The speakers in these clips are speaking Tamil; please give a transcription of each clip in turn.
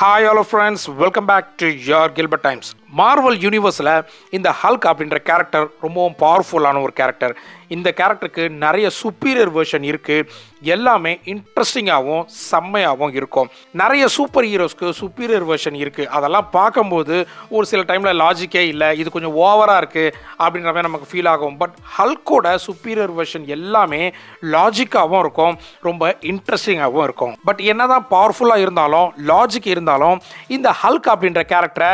Hi, all friends, welcome back to your Gilbert Times. Marvel யூனிவர்ஸில் இந்த ஹல்க் அப்படின்ற கேரக்டர் ரொம்பவும் பவர்ஃபுல்லான ஒரு கேரக்டர் இந்த கேரக்டருக்கு நிறைய சுப்பீரியர் வேர்ஷன் இருக்குது எல்லாமே இன்ட்ரெஸ்டிங்காகவும் செம்மையாகவும் இருக்கும் நிறைய சூப்பர் ஹீரோஸ்க்கு சுப்பீரியர் வேர்ஷன் இருக்குது அதெல்லாம் பார்க்கும்போது ஒரு சில டைமில் லாஜிக்கே இல்லை இது கொஞ்சம் ஓவராக இருக்குது அப்படின்ற மாதிரி நமக்கு ஃபீல் ஆகும் பட் ஹல்கோட சுப்பீரியர் வேர்ஷன் எல்லாமே லாஜிக்காகவும் இருக்கும் ரொம்ப இன்ட்ரெஸ்டிங்காகவும் இருக்கும் பட் என்ன தான் பவர்ஃபுல்லாக இருந்தாலும் லாஜிக் இருந்தாலும் இந்த ஹல்க் அப்படின்ற கேரக்டரை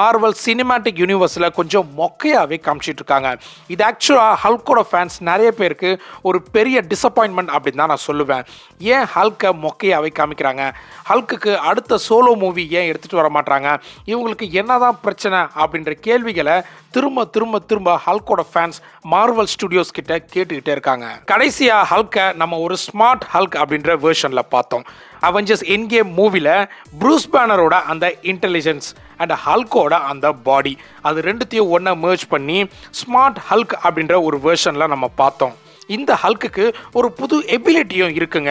மார்வல்ஸ் சினிமேட்டிக் யூனிவர்ஸில் கொஞ்சம் மொக்கையாகவே காமிச்சிட்டு இருக்காங்க இது ஆக்சுவலாக ஹல்கோட ஃபேன்ஸ் நிறைய பேருக்கு ஒரு பெரிய டிசப்பாயின்மெண்ட் அப்படின்னு தான் நான் சொல்லுவேன் ஏன் ஹல்கை மொக்கையாகவே காமிக்கிறாங்க ஹல்க்குக்கு அடுத்த சோலோ மூவி ஏன் எடுத்துகிட்டு வர மாட்டாங்க இவங்களுக்கு என்னதான் பிரச்சனை அப்படின்ற கேள்விகளை திரும்ப திரும்ப திரும்ப ஹல்கோட ஃபேன்ஸ் மார்வல் ஸ்டுடியோஸ் கிட்ட கேட்டுக்கிட்டே இருக்காங்க கடைசியாக ஹல்கை நம்ம ஒரு ஸ்மார்ட் ஹல்க் அப்படின்ற வேர்ஷனில் பார்த்தோம் அவெஞ்சர்ஸ் என்கே மூவியில் ப்ரூஸ் பேனரோட அந்த இன்டெலிஜென்ஸ் அண்ட் ஹல்கோட அந்த பாடி அது ரெண்டுத்தையும் ஒன்றா மேர்ஜ் பண்ணி ஸ்மார்ட் ஹல்க் அப்படின்ற ஒரு வேர்ஷனில் நம்ம பார்த்தோம் இந்த ஹல்க்குக்கு ஒரு புது எபிலிட்டியும் இருக்குங்க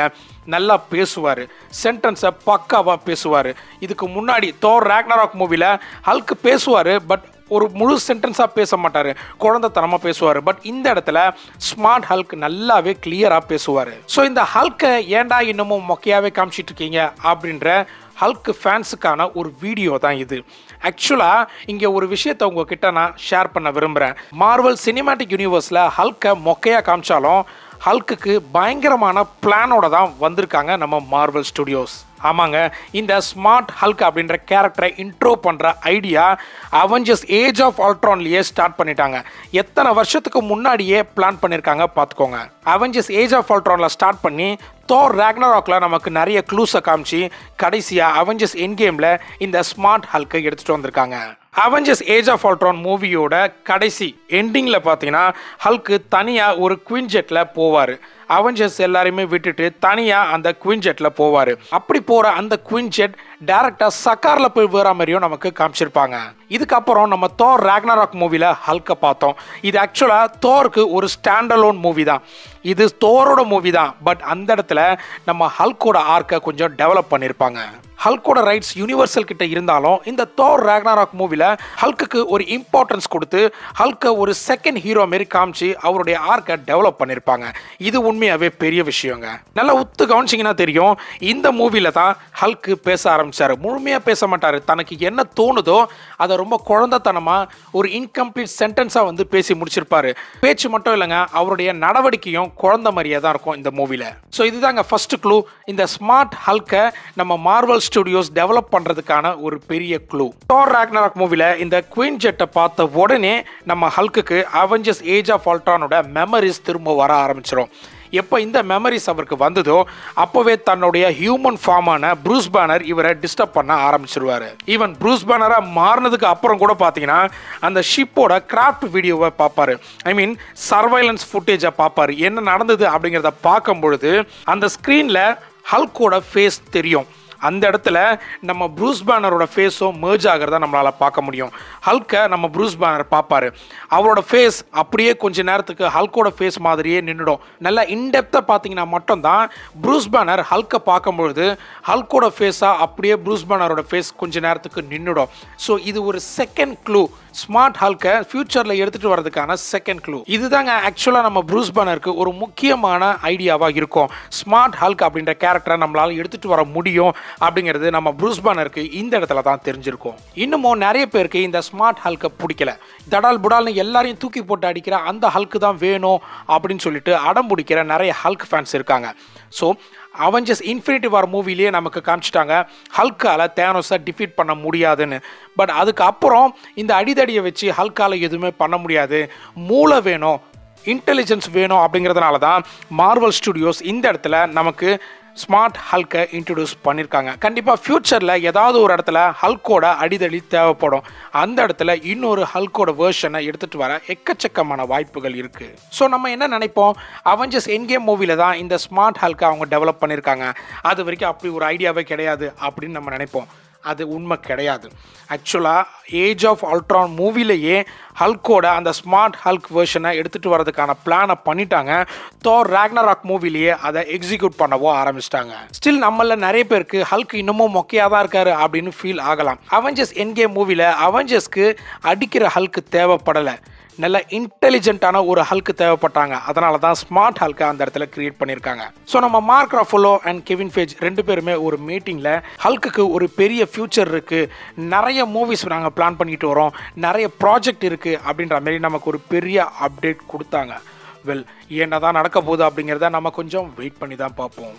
நல்லா பேசுவார் சென்டென்ஸை பக்காவாக பேசுவார் இதுக்கு முன்னாடி தோர் ரேக்னராக் மூவியில் ஹல்க் பேசுவார் பட் ஒரு முழு சென்டென்ஸாக பேச மாட்டார் குழந்தைத்தனமாக பேசுவார் பட் இந்த இடத்துல ஸ்மார்ட் ஹல்க் நல்லாவே கிளியராக பேசுவார் ஸோ இந்த ஹல்கை ஏன்டா இன்னமும் மொக்கையாகவே காமிச்சிட்ருக்கீங்க இருக்கீங்க அப்படின்ற ஹல்க் ஃபேன்ஸுக்கான ஒரு வீடியோ தான் இது ஆக்சுவலாக இங்கே ஒரு விஷயத்தை உங்ககிட்ட நான் ஷேர் பண்ண விரும்புகிறேன் மார்வல் சினிமேட்டிக் யூனிவர்ஸில் ஹல்கை மொக்கையாக காமிச்சாலும் ஹல்க்குக்கு பயங்கரமான பிளானோட தான் வந்திருக்காங்க நம்ம மார்வல் ஸ்டுடியோஸ் ஆமாங்க இந்த ஸ்மார்ட் ஹல்க் அப்படின்ற கேரக்டரை இன்ட்ரோ பண்ணுற ஐடியா அவெஞ்சர்ஸ் ஏஜ் ஆஃப் அல்ட்ரான்லேயே ஸ்டார்ட் பண்ணிட்டாங்க எத்தனை வருஷத்துக்கு முன்னாடியே பிளான் பண்ணியிருக்காங்க பார்த்துக்கோங்க அவெஞ்சஸ் ஏஜ் ஆஃப் அல்ட்ரானில் ஸ்டார்ட் பண்ணி தோர் ரேக்னராக்ல நமக்கு நிறைய க்ளூஸை காமிச்சு கடைசியாக அவெஞ்சர்ஸ் என் கேமில் இந்த ஸ்மார்ட் ஹல்க்கை எடுத்துகிட்டு வந்திருக்காங்க அவெஞ்சர்ஸ் ஏஜ் ஆஃப் ஆல்ட்ரான் மூவியோட கடைசி எண்டிங்கில் பார்த்தீங்கன்னா ஹல்க்கு தனியாக ஒரு ஜெட்டில் போவார் அவெஞ்சர்ஸ் எல்லாரையுமே விட்டுட்டு தனியாக அந்த குவின்ஜெட்டில் போவார் அப்படி போகிற அந்த ஜெட் டேரெக்டாக சக்காரில் போய் வேற மாதிரியும் நமக்கு காமிச்சிருப்பாங்க இதுக்கப்புறம் நம்ம தோர் ராக்னாராக் மூவியில் ஹல்கை பார்த்தோம் இது ஆக்சுவலாக தோருக்கு ஒரு ஸ்டாண்டலோன் மூவி தான் இது தோரோட மூவி தான் பட் அந்த இடத்துல நம்ம ஹல்கோட ஆர்க்கை கொஞ்சம் டெவலப் பண்ணியிருப்பாங்க ஹல்கோட ரைட்ஸ் யூனிவர்சல் கிட்ட இருந்தாலும் இந்த தோர் ராக்னாராக் மூவியில் ஹல்க்குக்கு ஒரு இம்பார்ட்டன்ஸ் கொடுத்து ஹல்க ஒரு செகண்ட் ஹீரோ மாரி காமிச்சு அவருடைய ஆர்க்கை டெவலப் பண்ணியிருப்பாங்க இது உண்மையாகவே பெரிய விஷயங்க நல்லா உத்து கவனிச்சிங்கன்னா தெரியும் இந்த மூவில தான் ஹல்க்கு பேச ஆரம்பிச்சாரு முழுமையாக பேச மாட்டார் தனக்கு என்ன தோணுதோ அதை ரொம்ப குழந்தைத்தனமாக ஒரு இன்கம்ப்ளீட் சென்டென்ஸா வந்து பேசி முடிச்சிருப்பாரு பேச்சு மட்டும் இல்லைங்க அவருடைய நடவடிக்கையும் குழந்த மாதிரியே தான் இருக்கும் இந்த மூவியில் ஸோ இதுதாங்க ஃபஸ்ட்டு க்ளூ இந்த ஸ்மார்ட் ஹல்கை நம்ம மார்வல் ஸ்டுடியோஸ் டெவலப் பண்ணுறதுக்கான ஒரு பெரிய க்ளூ டோர் ராக்னராக் மூவியில் இந்த குயின் ஜெட்டை பார்த்த உடனே நம்ம ஹல்குக்கு அவெஞ்சர்ஸ் ஏஜ் ஆஃப் ஆல்ட்ரானோட மெமரிஸ் திரும்ப வர ஆரம்பிச்சிடும் எப்போ இந்த மெமரிஸ் அவருக்கு வந்ததோ அப்போவே தன்னுடைய ஹியூமன் ஃபார்மான ப்ரூஸ் பேனர் இவரை டிஸ்டர்ப் பண்ண ஆரம்பிச்சிருவார் ஈவன் ப்ரூஸ் பேனராக மாறினதுக்கு அப்புறம் கூட பார்த்தீங்கன்னா அந்த ஷிப்போட கிராஃப்ட் வீடியோவை பார்ப்பாரு ஐ மீன் சர்வைலன்ஸ் ஃபுட்டேஜை பார்ப்பாரு என்ன நடந்தது அப்படிங்கிறத பார்க்கும் பொழுது அந்த ஸ்க்ரீனில் ஹல்கோட ஃபேஸ் தெரியும் அந்த இடத்துல நம்ம ப்ரூஸ் பேனரோட ஃபேஸும் மேர்ஜ் ஆகிறத நம்மளால் பார்க்க முடியும் ஹல்கை நம்ம ப்ரூஸ் பேனர் பார்ப்பார் அவரோட ஃபேஸ் அப்படியே கொஞ்ச நேரத்துக்கு ஹல்கோட ஃபேஸ் மாதிரியே நின்றுடும் நல்லா இன்டெப்த்தாக பார்த்தீங்கன்னா மட்டும்தான் ப்ரூஸ் பேனர் ஹல்கை பார்க்கும்பொழுது ஹல்கோட ஃபேஸாக அப்படியே ப்ரூஸ் பேனரோட ஃபேஸ் கொஞ்ச நேரத்துக்கு நின்றுடும் ஸோ இது ஒரு செகண்ட் க்ளூ ஸ்மார்ட் ஹல்கை ஃபியூச்சரில் எடுத்துகிட்டு வரதுக்கான செகண்ட் க்ளூ இதுதாங்க ஆக்சுவலாக நம்ம ப்ரூஸ் பேனருக்கு ஒரு முக்கியமான ஐடியாவாக இருக்கும் ஸ்மார்ட் ஹல்க் அப்படின்ற கேரக்டரை நம்மளால் எடுத்துகிட்டு வர முடியும் அப்படிங்கிறது நம்ம ப்ரூஸ் பானருக்கு இந்த இடத்துல தான் தெரிஞ்சிருக்கும் இன்னமும் நிறைய பேருக்கு இந்த ஸ்மார்ட் ஹல்கை பிடிக்கல தடால் புடால்னு எல்லாரையும் தூக்கி போட்டு அடிக்கிற அந்த ஹல்க்கு தான் வேணும் அப்படின்னு சொல்லிட்டு அடம் பிடிக்கிற நிறைய ஹல்க் ஃபேன்ஸ் இருக்காங்க ஸோ அவஞ்சஸ் இன்ஃபினிட்டி வார் மூவிலேயே நமக்கு காமிச்சிட்டாங்க ஹல்கால் தேனோஸை டிஃபீட் பண்ண முடியாதுன்னு பட் அதுக்கு அப்புறம் இந்த அடிதடியை வச்சு ஹல்கால எதுவுமே பண்ண முடியாது மூளை வேணும் இன்டெலிஜென்ஸ் வேணும் அப்படிங்கிறதுனால தான் மார்வல் ஸ்டுடியோஸ் இந்த இடத்துல நமக்கு ஸ்மார்ட் ஹல்கை இன்ட்ரடியூஸ் பண்ணியிருக்காங்க கண்டிப்பாக ஃப்யூச்சரில் ஏதாவது ஒரு இடத்துல ஹல்கோட அடிதடி தேவைப்படும் அந்த இடத்துல இன்னொரு ஹல்கோட வேர்ஷனை எடுத்துகிட்டு வர எக்கச்சக்கமான வாய்ப்புகள் இருக்குது ஸோ நம்ம என்ன நினைப்போம் அவெஞ்சர்ஸ் என்கே மூவியில் தான் இந்த ஸ்மார்ட் ஹல்கை அவங்க டெவலப் பண்ணியிருக்காங்க அது வரைக்கும் அப்படி ஒரு ஐடியாவே கிடையாது அப்படின்னு நம்ம நினைப்போம் அது உண்மை கிடையாது ஆக்சுவலாக ஏஜ் ஆஃப் அல்ட்ரான் மூவிலேயே ஹல்கோட அந்த ஸ்மார்ட் ஹல்க் வேர்ஷனை எடுத்துகிட்டு வரதுக்கான பிளானை பண்ணிட்டாங்க தோர் ராக்னராக் மூவிலேயே அதை எக்ஸிக்யூட் பண்ணவோ ஆரம்பிச்சிட்டாங்க ஸ்டில் நம்மள நிறைய பேருக்கு ஹல்க் இன்னமும் மொக்கையாக தான் இருக்காரு அப்படின்னு ஃபீல் ஆகலாம் அவெஞ்சர்ஸ் என்கே மூவியில் அவெஞ்சர்ஸ்க்கு அடிக்கிற ஹல்க் தேவைப்படலை நல்ல இன்டெலிஜென்ட்டான ஒரு ஹல்க்கு தேவைப்பட்டாங்க அதனால தான் ஸ்மார்ட் ஹல்க்கை அந்த இடத்துல கிரியேட் பண்ணியிருக்காங்க ஸோ நம்ம Mark Ruffalo and Kevin Feige ரெண்டு பேருமே ஒரு மீட்டிங்கில் ஹல்க்குக்கு ஒரு பெரிய ஃபியூச்சர் இருக்குது நிறைய மூவிஸ் நாங்கள் பிளான் பண்ணிட்டு வரோம் நிறைய ப்ராஜெக்ட் இருக்குது அப்படின்ற மாதிரி நமக்கு ஒரு பெரிய அப்டேட் கொடுத்தாங்க வெல் என்ன தான் நடக்க போகுது அப்படிங்கிறத நம்ம கொஞ்சம் வெயிட் பண்ணி தான் பார்ப்போம்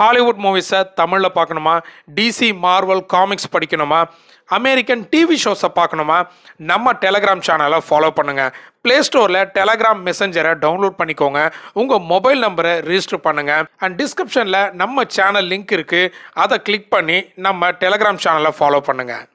ஹாலிவுட் மூவிஸை தமிழில் பார்க்கணுமா டிசி மார்வல் காமிக்ஸ் படிக்கணுமா அமெரிக்கன் டிவி ஷோஸை பார்க்கணுமா நம்ம டெலகிராம் சேனலை ஃபாலோ பண்ணுங்கள் ப்ளே ஸ்டோரில் டெலகிராம் மெசஞ்சரை டவுன்லோட் பண்ணிக்கோங்க உங்கள் மொபைல் நம்பரை ரிஜிஸ்டர் பண்ணுங்கள் அண்ட் டிஸ்கிரிப்ஷனில் நம்ம சேனல் லிங்க் இருக்குது அதை கிளிக் பண்ணி நம்ம டெலகிராம் சேனலை ஃபாலோ பண்ணுங்கள்